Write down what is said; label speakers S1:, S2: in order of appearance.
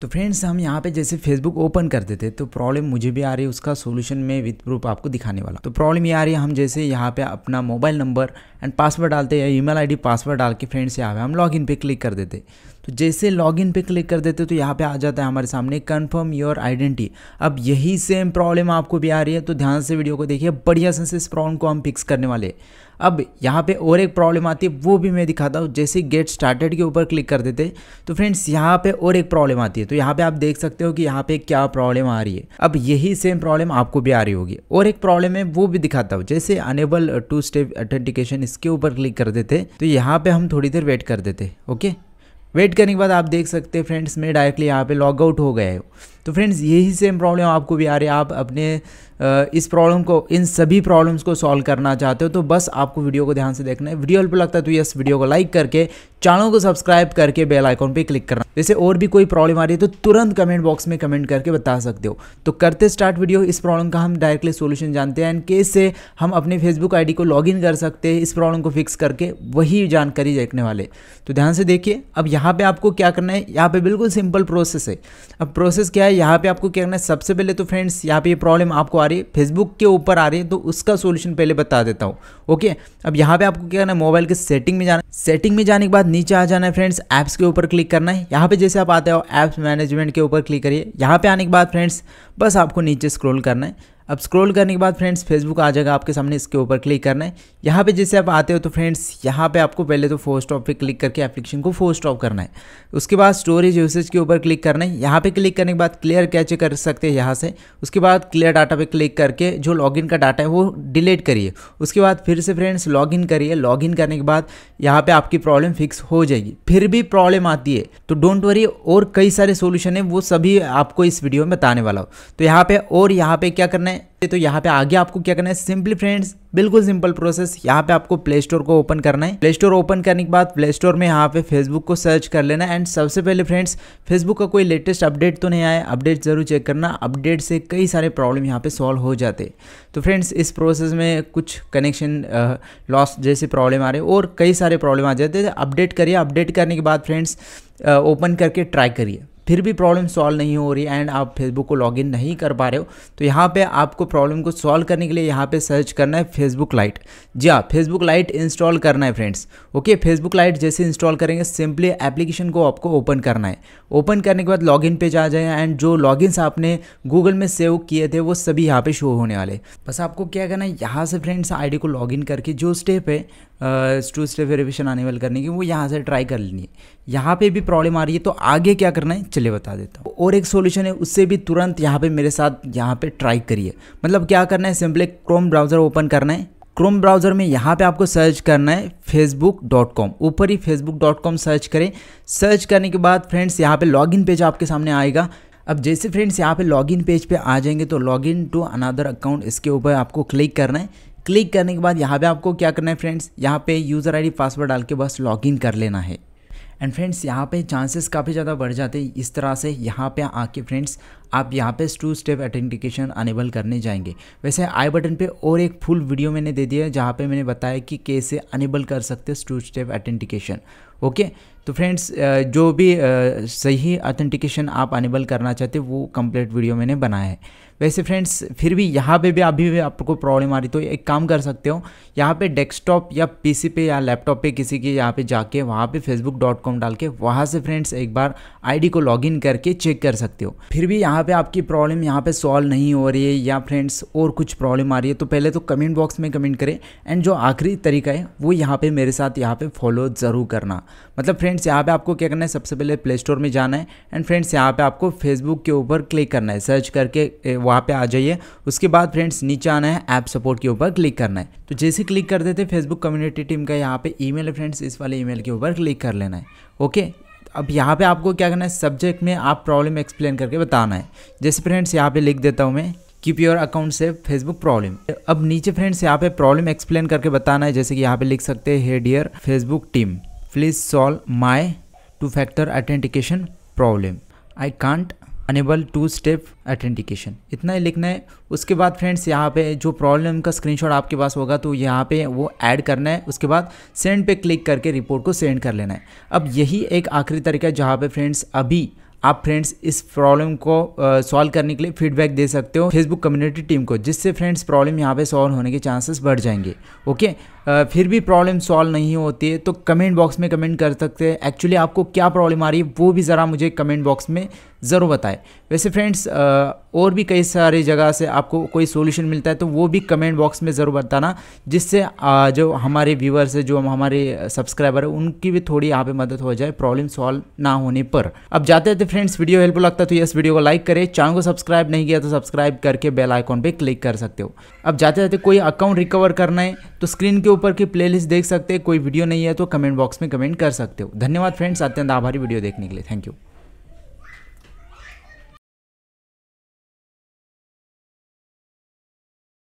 S1: तो फ्रेंड्स हम यहाँ पे जैसे फेसबुक ओपन करते थे तो प्रॉब्लम मुझे भी आ रही है उसका सोल्यूशन में विद प्रूफ आपको दिखाने वाला तो प्रॉब्लम ये आ रही है हम जैसे यहाँ पे अपना मोबाइल नंबर एंड पासवर्ड डालते हैं ईमेल आईडी पासवर्ड डाल के फ्रेंड्स यहाँ पे हम लॉगिन पे क्लिक कर देते तो जैसे इन पर क्लिक कर देते हो तो यहाँ पे आ जाता है हमारे सामने कन्फर्म योर आइडेंटिटी अब यही सेम प्रॉब्लम आपको भी आ रही है तो ध्यान से वीडियो को देखिए बढ़िया से इस प्रॉब्लम को हम फिक्स करने वाले अब यहाँ पे और एक प्रॉब्लम आती है वो भी मैं दिखाता हूँ जैसे गेट स्टार्टेड के ऊपर क्लिक कर देते तो फ्रेंड्स यहाँ पे और एक प्रॉब्लम आती है तो यहाँ पे आप देख सकते हो कि यहाँ पे क्या प्रॉब्लम आ रही है अब यही सेम प्रॉब्लम आपको भी आ रही होगी और एक प्रॉब्लम है वो भी दिखाता हूँ जैसे अनेबल टू स्टेप अथेंटिकेशन इसके ऊपर क्लिक कर देते तो यहाँ पर हम थोड़ी देर वेट कर देते ओके वेट करने के बाद आप देख सकते हैं फ्रेंड्स मैं डायरेक्टली यहाँ पे लॉग आउट हो गया हूँ तो फ्रेंड्स यही सेम प्रॉब्लम आपको भी आ रही है आप अपने इस प्रॉब्लम को इन सभी प्रॉब्लम्स को सॉल्व करना चाहते हो तो बस आपको वीडियो को ध्यान से देखना है वीडियो हेल्पफुल लगता है तो यस वीडियो को लाइक करके चैनल को सब्सक्राइब करके बेल आइकॉन पे क्लिक करना जैसे और भी कोई प्रॉब्लम आ रही है तो तुरंत कमेंट बॉक्स में कमेंट करके बता सकते हो तो करते स्टार्ट वीडियो इस प्रॉब्लम का हम डायरेक्टली सोल्यूशन जानते हैं एंड कैसे हम अपने फेसबुक आई को लॉग कर सकते हैं इस प्रॉब्लम को फिक्स करके वही जानकारी देखने वाले तो ध्यान से देखिए अब यहाँ पर आपको क्या करना है यहाँ पर बिल्कुल सिंपल प्रोसेस है अब प्रोसेस क्या है यहाँ पे आपको क्या करना है सबसे पहले तो फ्रेंड्स यहाँ पे ये प्रॉब्लम आपको आ रही है फेसबुक के ऊपर आ रही है तो उसका सोल्यूशन पहले बता देता हूँ ओके अब यहाँ पे आपको क्या करना है मोबाइल के सेटिंग में जाना सेटिंग में जाने के बाद नीचे आ जाना है फ्रेंड्स ऐप्स के ऊपर क्लिक करना है यहाँ पे जैसे आप आते हो ऐप्स मैनेजमेंट के ऊपर क्लिक करिए यहाँ पे आने के बाद फ्रेंड्स बस आपको नीचे स्क्रोल करना है अब स्क्रॉल करने के बाद फ्रेंड्स फेसबुक आ जाएगा आपके सामने इसके ऊपर क्लिक करना है यहाँ पे जैसे आप आते हो तो फ्रेंड्स यहाँ पे आपको पहले तो फोर स्टॉप पे क्लिक करके एप्लीकेशन को फोर स्टॉप करना है उसके बाद स्टोरेज यूसेज के ऊपर क्लिक करना है यहाँ पे क्लिक करने के बाद क्लियर कैच कर सकते हैं यहाँ से उसके बाद क्लियर डाटा पर क्लिक करके जो लॉगिन का डाटा है वो डिलीट करिए उसके बाद फिर से फ्रेंड्स इन करिए लॉगिन करने के बाद यहाँ पर आपकी प्रॉब्लम फिक्स हो जाएगी फिर भी प्रॉब्लम आती है तो डोंट वरी और कई सारे सोल्यूशन है वो सभी आपको इस वीडियो में बताने वाला हो तो यहाँ पर और यहाँ पर क्या करना है है तो यहाँ पे आगे आपको क्या करना है सिंपली फ्रेंड्स बिल्कुल सिंपल प्रोसेस यहाँ पे आपको प्ले स्टोर को ओपन करना है प्ले स्टोर ओपन करने के बाद प्ले स्टोर में यहाँ पे फेसबुक को सर्च कर लेना एंड सबसे पहले फ्रेंड्स फेसबुक का कोई लेटेस्ट अपडेट तो नहीं आया अपडेट ज़रूर चेक करना अपडेट से कई सारे प्रॉब्लम यहाँ पे सॉल्व हो जाते तो फ्रेंड्स इस प्रोसेस में कुछ कनेक्शन लॉस जैसे प्रॉब्लम आ रहे और कई सारे प्रॉब्लम आ जाते अपडेट करिए अपडेट करने के बाद फ्रेंड्स ओपन करके ट्राई करिए फिर भी प्रॉब्लम सॉल्व नहीं हो रही एंड आप फेसबुक को लॉग नहीं कर पा रहे हो तो यहाँ पर आपको प्रॉब्लम को सॉल्व करने के लिए यहाँ पर सर्च करना है फेसबुक लाइट जी हाँ फेसबुक लाइट इंस्टॉल करना है फ्रेंड्स ओके फेसबुक लाइट जैसे इंस्टॉल करेंगे सिंपली एप्लीकेशन को आपको ओपन करना है ओपन करने के बाद लॉग इन पे जा जाए एंड जो लॉग इन्स आपने गूगल में सेव किए थे वो सभी यहाँ पे शो होने वाले बस आपको क्या करना है यहाँ से फ्रेंड्स आईडी को लॉग इन करके जो स्टेप है टू स्टेप वेरिफिकेशन वाले करने की वो यहाँ से ट्राई कर लेनी है यहाँ पे भी प्रॉब्लम आ रही है तो आगे क्या करना है चले बता देता हूँ और एक सोल्यूशन है उससे भी तुरंत यहाँ पे मेरे साथ यहाँ पे ट्राई करिए मतलब क्या करना है सिंपली क्रोम ब्राउज़र ओपन करना है क्रोम ब्राउज़र में यहाँ पे आपको सर्च करना है फेसबुक डॉट कॉम ऊपर ही फेसबुक डॉट कॉम सर्च करें सर्च करने के बाद फ्रेंड्स यहाँ पे इन पेज आपके सामने आएगा अब जैसे फ्रेंड्स यहाँ पे इन पेज पे आ जाएंगे तो log in to another account इसके ऊपर आपको क्लिक करना है क्लिक करने के बाद यहाँ पे आपको क्या करना है फ्रेंड्स यहाँ पे यूज़र आईडी पासवर्ड डाल के बस लॉगिन कर लेना है एंड फ्रेंड्स यहाँ पे चांसेस काफ़ी ज़्यादा बढ़ जाते हैं इस तरह से यहाँ पे आके फ्रेंड्स आप यहाँ पे टू स्टेप अथेंटिकेशन अनेबल करने जाएंगे वैसे आई बटन पे और एक फुल वीडियो मैंने दे दिया है जहाँ पे मैंने बताया कि कैसे अनेबल कर सकते हैं टू स्टेप अथेंटिकेशन ओके तो फ्रेंड्स जो भी सही ऑथेंटिकेशन आप अनेबल करना चाहते वो कंप्लीट वीडियो मैंने बनाया है वैसे फ्रेंड्स फिर भी यहाँ पे भी अभी भी आपको प्रॉब्लम आ रही तो एक काम कर सकते हो यहाँ पे डेस्कटॉप या पीसी पे या लैपटॉप पे किसी के यहाँ पे जाके वहाँ पे कॉम डाल के वहाँ से फ्रेंड्स एक बार आईडी को लॉगिन करके चेक कर सकते हो फिर भी यहाँ पे आपकी प्रॉब्लम यहाँ पे सॉल्व नहीं हो रही है या फ्रेंड्स और कुछ प्रॉब्लम आ रही है तो पहले तो कमेंट बॉक्स में कमेंट करें एंड जो आखिरी तरीका है वो यहाँ पर मेरे साथ यहाँ पर फॉलो ज़रूर करना मतलब फ्रेंड्स यहाँ पे आपको क्या करना है सबसे पहले प्ले स्टोर में जाना है एंड फ्रेंड्स यहाँ पे आपको फेसबुक के ऊपर क्लिक करना है सर्च करके वहाँ पे आ जाइए उसके बाद फ्रेंड्स नीचे आना है ऐप सपोर्ट के ऊपर क्लिक करना है तो जैसे क्लिक कर देते फेसबुक कम्युनिटी टीम का यहाँ पर ई है फ्रेंड्स इस वाले ईमेल के ऊपर क्लिक कर लेना है ओके अब यहाँ पर आपको क्या करना है सब्जेक्ट में आप प्रॉब्लम एक्सप्लेन करके बताना है जैसे फ्रेंड्स यहाँ पर लिख देता हूँ मैं कीप योर अकाउंट से फेसबुक प्रॉब्लम अब नीचे फ्रेंड्स यहाँ पे प्रॉब्लम एक्सप्लेन करके बताना है जैसे कि यहाँ पे लिख सकते हैं hey dear Facebook team please solve my two-factor authentication problem. I can't enable two step authentication इतना ही लिखना है उसके बाद फ्रेंड्स यहाँ पे जो प्रॉब्लम का स्क्रीनशॉट आपके पास होगा तो यहाँ पे वो ऐड करना है उसके बाद सेंड पे क्लिक करके रिपोर्ट को सेंड कर लेना है अब यही एक आखिरी तरीका है जहाँ पे फ्रेंड्स अभी आप फ्रेंड्स इस प्रॉब्लम को सॉल्व करने के लिए फीडबैक दे सकते हो फेसबुक कम्युनिटी टीम को जिससे फ्रेंड्स प्रॉब्लम यहाँ पे सॉल्व होने के चांसेस बढ़ जाएंगे ओके फिर भी प्रॉब्लम सॉल्व नहीं होती है तो कमेंट बॉक्स में कमेंट कर सकते हैं एक्चुअली आपको क्या प्रॉब्लम आ रही है वो भी ज़रा मुझे कमेंट बॉक्स में ज़रूर बताएं वैसे फ्रेंड्स और भी कई सारी जगह से आपको कोई सोल्यूशन मिलता है तो वो भी कमेंट बॉक्स में ज़रूर बताना जिससे जो हमारे व्यूअर्स है जो हमारे सब्सक्राइबर है उनकी भी थोड़ी यहाँ पे मदद हो जाए प्रॉब्लम सॉल्व ना होने पर अब जाते जाते फ्रेंड्स वीडियो हेल्पफुल लगता है तो इस वीडियो को लाइक करें चैनल को सब्सक्राइब नहीं किया तो सब्सक्राइब करके बेल आइकॉन पर क्लिक कर सकते हो अब जाते जाते कोई अकाउंट रिकवर करना है तो स्क्रीन के ऊपर की प्लेलिस्ट देख सकते हैं कोई वीडियो नहीं है तो कमेंट बॉक्स में कमेंट कर सकते हो धन्यवाद फ्रेंड्स अत्यंत आभारी वीडियो देखने के लिए थैंक यू